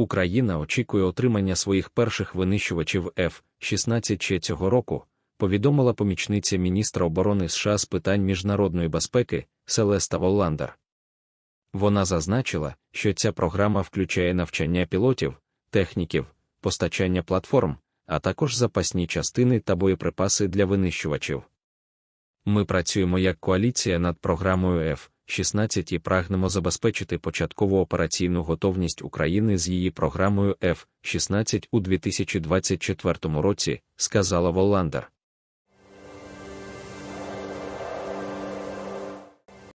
Україна очікує отримання своїх перших винищувачів F-16 ще цього року, повідомила помічниця міністра оборони США з питань міжнародної безпеки Селеста Воландер. Вона зазначила, що ця програма включає навчання пілотів, техніків, постачання платформ, а також запасні частини та боєприпаси для винищувачів. Ми працюємо як коаліція над програмою F-16 і прагнемо забезпечити початкову операційну готовність України з її програмою F-16 у 2024 році, сказала Воландер.